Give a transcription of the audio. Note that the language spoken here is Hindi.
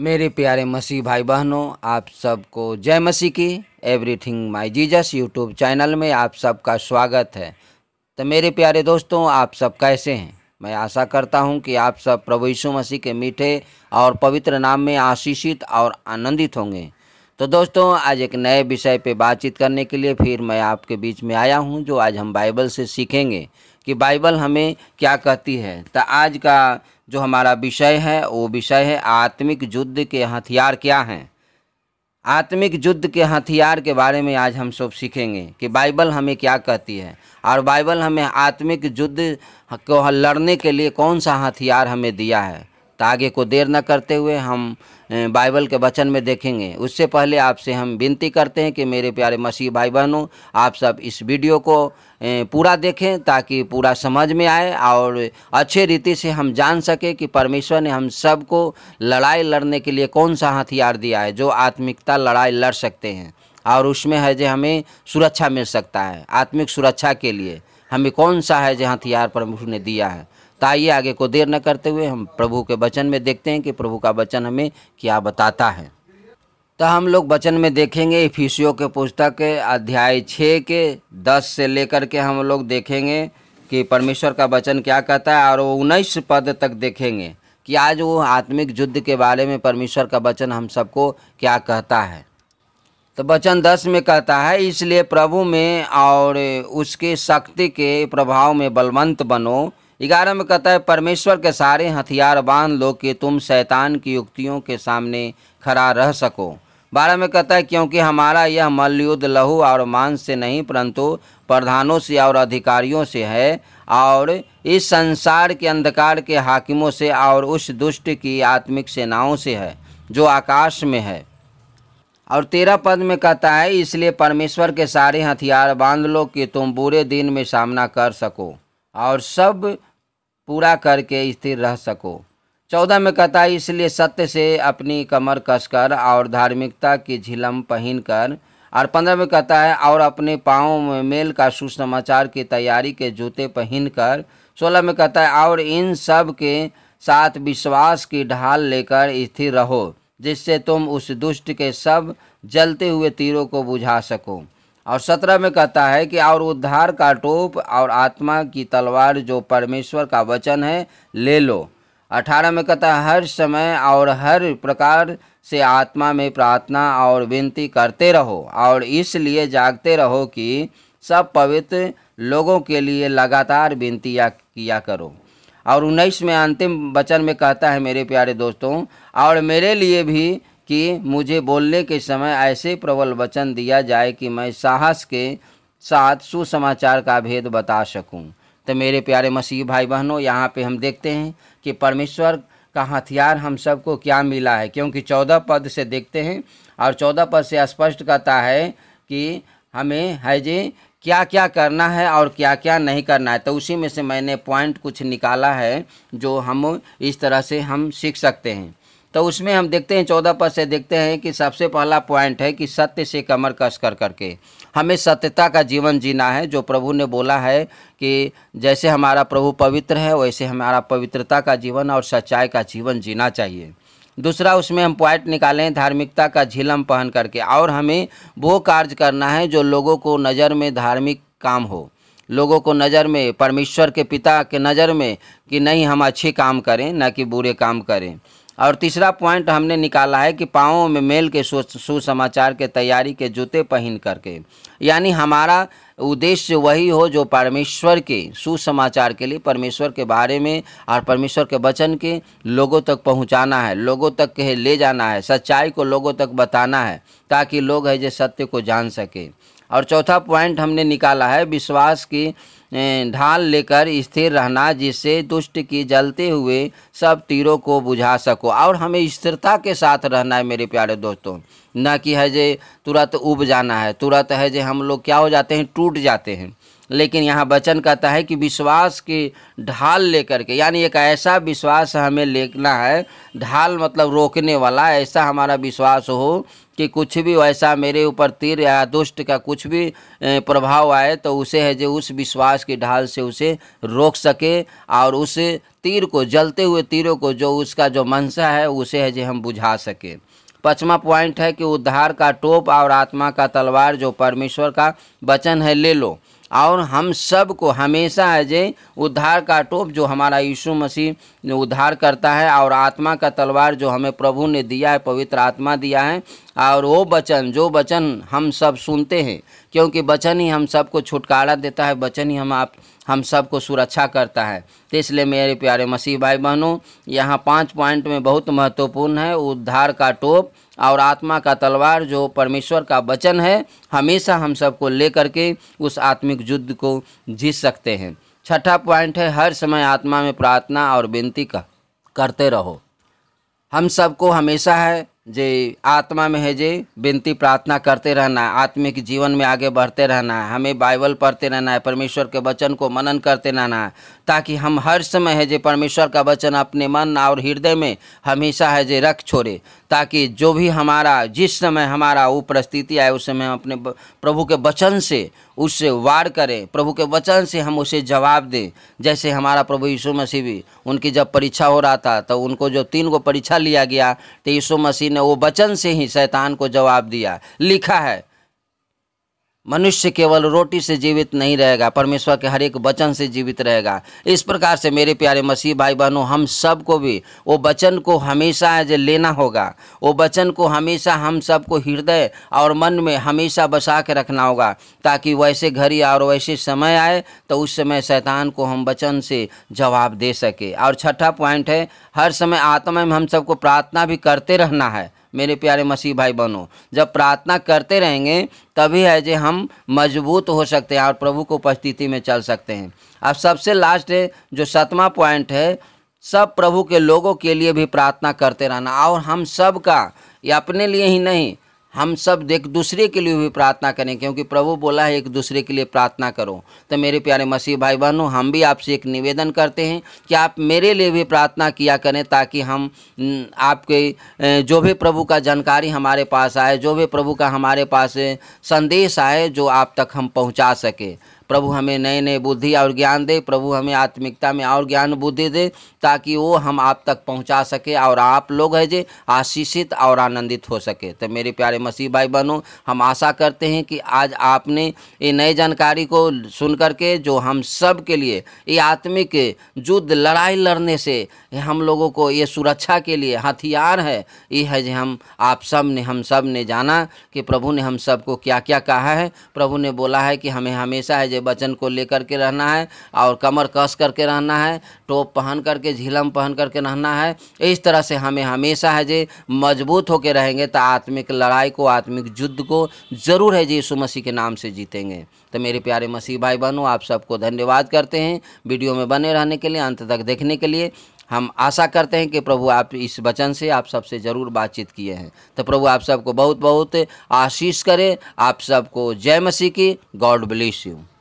मेरे प्यारे मसीह भाई बहनों आप सबको जय मसीह की everything my Jesus YouTube channel में आप सबका स्वागत है तो मेरे प्यारे दोस्तों आप सब कैसे हैं मैं आशा करता हूं कि आप सब प्रभु यीशु मसीह के मीठे और पवित्र नाम में आशीषित और आनंदित होंगे तो दोस्तों आज एक नए विषय पे बातचीत करने के लिए फिर मैं आपके बीच में आया हूँ जो आज हम बाइबल से सीखेंगे कि बाइबल हमें क्या कहती है तो आज का जो हमारा विषय है वो विषय है आत्मिक युद्ध के हथियार क्या हैं आत्मिक युद्ध के हथियार के बारे में आज हम सब सीखेंगे कि बाइबल हमें क्या कहती है और बाइबल हमें आत्मिक युद्ध को लड़ने के लिए कौन सा हथियार हमें दिया है तो आगे को देर न करते हुए हम अं, बाइबल के वचन में देखेंगे उससे पहले आपसे हम विनती करते हैं कि मेरे प्यारे मसीह भाई बहनों आप सब इस वीडियो को अं, पूरा देखें ताकि पूरा समझ में आए और अच्छे रीति से हम जान सकें कि परमेश्वर ने हम सबको लड़ाई लड़ने के लिए कौन सा हथियार दिया है जो आत्मिकता लड़ाई लड़ सकते हैं और उसमें है जो हमें सुरक्षा मिल सकता है आत्मिक सुरक्षा के लिए हमें कौन सा है जो हथियार परमेश्वर ने दिया है तो आइए आगे को देर न करते हुए हम प्रभु के वचन में देखते हैं कि प्रभु का वचन हमें क्या बताता है तो हम लोग वचन में देखेंगे फीसियो के पुस्तक अध्याय छः के दस से लेकर के हम लोग देखेंगे कि परमेश्वर का वचन क्या कहता है और वो उन्नीस पद तक देखेंगे कि आज वो आत्मिक युद्ध के बारे में परमेश्वर का वचन हम सबको क्या कहता है तो वचन दस में कहता है इसलिए प्रभु में और उसके शक्ति के प्रभाव में बलवंत बनो ग्यारह में कहता है परमेश्वर के सारे हथियार बांध लो कि तुम शैतान की युक्तियों के सामने खड़ा रह सको बारह में कहता है क्योंकि हमारा यह मल्लयुद्ध लहू और मांस से नहीं परंतु प्रधानों से और अधिकारियों से है और इस संसार के अंधकार के हाकिमों से और उस दुष्ट की आत्मिक सेनाओं से है जो आकाश में है और तेरह पद में कहता है इसलिए परमेश्वर के सारे हथियार बांध लो कि तुम बुरे दिन में सामना कर सको और सब पूरा करके स्थिर रह सको चौदह में कहता है इसलिए सत्य से अपनी कमर कसकर और धार्मिकता की झिलम पहनकर और पंद्रह में कहता है और अपने पाँव में मेल का सुसमाचार की तैयारी के जूते पहनकर सोलह में कहता है और इन सब के साथ विश्वास की ढाल लेकर स्थिर रहो जिससे तुम उस दुष्ट के सब जलते हुए तीरों को बुझा सको और सत्रह में कहता है कि और उद्धार का टोप और आत्मा की तलवार जो परमेश्वर का वचन है ले लो अठारह में कहता है हर समय और हर प्रकार से आत्मा में प्रार्थना और विनती करते रहो और इसलिए जागते रहो कि सब पवित्र लोगों के लिए लगातार विनती किया करो और उन्नीस में अंतिम वचन में कहता है मेरे प्यारे दोस्तों और मेरे लिए भी कि मुझे बोलने के समय ऐसे प्रबल वचन दिया जाए कि मैं साहस के साथ सुसमाचार का भेद बता सकूं। तो मेरे प्यारे मसीह भाई बहनों यहाँ पे हम देखते हैं कि परमेश्वर का हथियार हम सबको क्या मिला है क्योंकि चौदह पद से देखते हैं और चौदह पद से स्पष्ट करता है कि हमें है जी क्या क्या करना है और क्या क्या नहीं करना है तो उसी में से मैंने पॉइंट कुछ निकाला है जो हम इस तरह से हम सीख सकते हैं तो उसमें हम देखते हैं चौदह पद से देखते हैं कि सबसे पहला पॉइंट है कि सत्य से कमर कस कर करके हमें सत्यता का जीवन जीना है जो प्रभु ने बोला है कि जैसे हमारा प्रभु पवित्र है वैसे हमारा पवित्रता का जीवन और सच्चाई का जीवन जीना चाहिए दूसरा उसमें हम पॉइंट निकालें धार्मिकता का झीलम पहन करके और हमें वो कार्य करना है जो लोगों को नज़र में धार्मिक काम हो लोगों को नज़र में परमेश्वर के पिता के नज़र में कि नहीं हम अच्छे काम करें ना कि बुरे काम करें और तीसरा पॉइंट हमने निकाला है कि पाँव में मेल के सुसमाचार के तैयारी के जूते पहन करके यानी हमारा उद्देश्य वही हो जो परमेश्वर के सुसमाचार के लिए परमेश्वर के बारे में और परमेश्वर के वचन के लोगों तक पहुंचाना है लोगों तक के ले जाना है सच्चाई को लोगों तक बताना है ताकि लोग है जो सत्य को जान सके और चौथा पॉइंट हमने निकाला है विश्वास की ढाल लेकर स्थिर रहना जिससे दुष्ट की जलते हुए सब तीरों को बुझा सको और हमें स्थिरता के साथ रहना है मेरे प्यारे दोस्तों न कि है जे तुरंत उब जाना है तुरंत है जे हम लोग क्या हो जाते हैं टूट जाते हैं लेकिन यहाँ वचन कहता है कि विश्वास की ढाल लेकर के यानी एक ऐसा विश्वास हमें लेना है ढाल मतलब रोकने वाला ऐसा हमारा विश्वास हो कि कुछ भी वैसा मेरे ऊपर तीर या दुष्ट का कुछ भी प्रभाव आए तो उसे है जो उस विश्वास की ढाल से उसे रोक सके और उस तीर को जलते हुए तीरों को जो उसका जो मनसा है उसे है जो हम बुझा सके पचवा पॉइंट है कि उद्धार का टोप और आत्मा का तलवार जो परमेश्वर का वचन है ले लो और हम सब को हमेशा अजय उद्धार का टोप जो हमारा यीशु मसीह उद्धार करता है और आत्मा का तलवार जो हमें प्रभु ने दिया है पवित्र आत्मा दिया है और वो वचन जो वचन हम सब सुनते हैं क्योंकि वचन ही हम सबको छुटकारा देता है वचन ही हम आप हम सबको सुरक्षा करता है तो इसलिए मेरे प्यारे मसीह भाई बहनों यहाँ पाँच पॉइंट में बहुत महत्वपूर्ण है उद्धार का टोप और आत्मा का तलवार जो परमेश्वर का वचन है हमेशा हम सबको ले करके उस आत्मिक युद्ध को जीत सकते हैं छठा पॉइंट है हर समय आत्मा में प्रार्थना और विनती करते रहो हम सबको हमेशा है जे आत्मा में है जे विनती प्रार्थना करते रहना है आत्मिक जीवन में आगे बढ़ते रहना है हमें बाइबल पढ़ते रहना है परमेश्वर के वचन को मनन करते रहना है ताकि हम हर समय है जे परमेश्वर का वचन अपने मन और हृदय में हमेशा है जे रख छोड़े ताकि जो भी हमारा जिस समय हमारा वो परिस्थिति आए उस समय हम अपने प्रभु के वचन से उससे वार करें प्रभु के वचन से हम उसे जवाब दें जैसे हमारा प्रभु यीशु मसीह भी उनकी जब परीक्षा हो रहा था तो उनको जो तीन को परीक्षा लिया गया तो यीशु मसीह ने वो वचन से ही शैतान को जवाब दिया लिखा है मनुष्य केवल रोटी से जीवित नहीं रहेगा परमेश्वर के हर एक वचन से जीवित रहेगा इस प्रकार से मेरे प्यारे मसीह भाई बहनों हम सबको भी वो वचन को हमेशा लेना होगा वो वचन को हमेशा हम सबको हृदय और मन में हमेशा बसा के रखना होगा ताकि वैसे घड़ी और वैसे समय आए तो उस समय शैतान को हम वचन से जवाब दे सके और छठा पॉइंट है हर समय आत्मा में हम सबको प्रार्थना भी करते रहना है मेरे प्यारे मसीह भाई बनो जब प्रार्थना करते रहेंगे तभी है जो हम मजबूत हो सकते हैं और प्रभु को उपस्थिति में चल सकते हैं अब सबसे लास्ट है जो सतवा पॉइंट है सब प्रभु के लोगों के लिए भी प्रार्थना करते रहना और हम सब का या अपने लिए ही नहीं हम सब एक दूसरे के लिए भी प्रार्थना करें क्योंकि प्रभु बोला है एक दूसरे के लिए प्रार्थना करो तो मेरे प्यारे मसीह भाई बहनों हम भी आपसे एक निवेदन करते हैं कि आप मेरे लिए भी प्रार्थना किया करें ताकि हम आपके जो भी प्रभु का जानकारी हमारे पास आए जो भी प्रभु का हमारे पास संदेश आए जो आप तक हम पहुँचा सके प्रभु हमें नए नए बुद्धि और ज्ञान दे प्रभु हमें आत्मिकता में और ज्ञान बुद्धि दे ताकि वो हम आप तक पहुंचा सके और आप लोग है जे आशीषित और आनंदित हो सके तो मेरे प्यारे मसीह भाई बहनों हम आशा करते हैं कि आज आपने ये नई जानकारी को सुन करके जो हम सब के लिए ये आत्मिक युद्ध लड़ाई लड़ने से हम लोगों को ये सुरक्षा के लिए हथियार है ये है जो हम आप सब ने हम सब ने जाना कि प्रभु ने हम सबको क्या क्या कहा है प्रभु ने बोला है कि हमें हमेशा है जो वचन को लेकर के रहना है और कमर कस करके रहना है टोप पहन करके झीलम पहन करके रहना है इस तरह से हमें हमेशा है जी मजबूत होकर रहेंगे तो आत्मिक लड़ाई को आत्मिक युद्ध को ज़रूर है जी यीशु मसीह के नाम से जीतेंगे तो मेरे प्यारे मसीह भाई बहनों आप सबको धन्यवाद करते हैं वीडियो में बने रहने के लिए अंत तक देखने के लिए हम आशा करते हैं कि प्रभु आप इस वचन से आप सबसे ज़रूर बातचीत किए हैं तो प्रभु आप सबको बहुत बहुत आशीष करें आप सबको जय मसीह की गॉड ब्लेस यू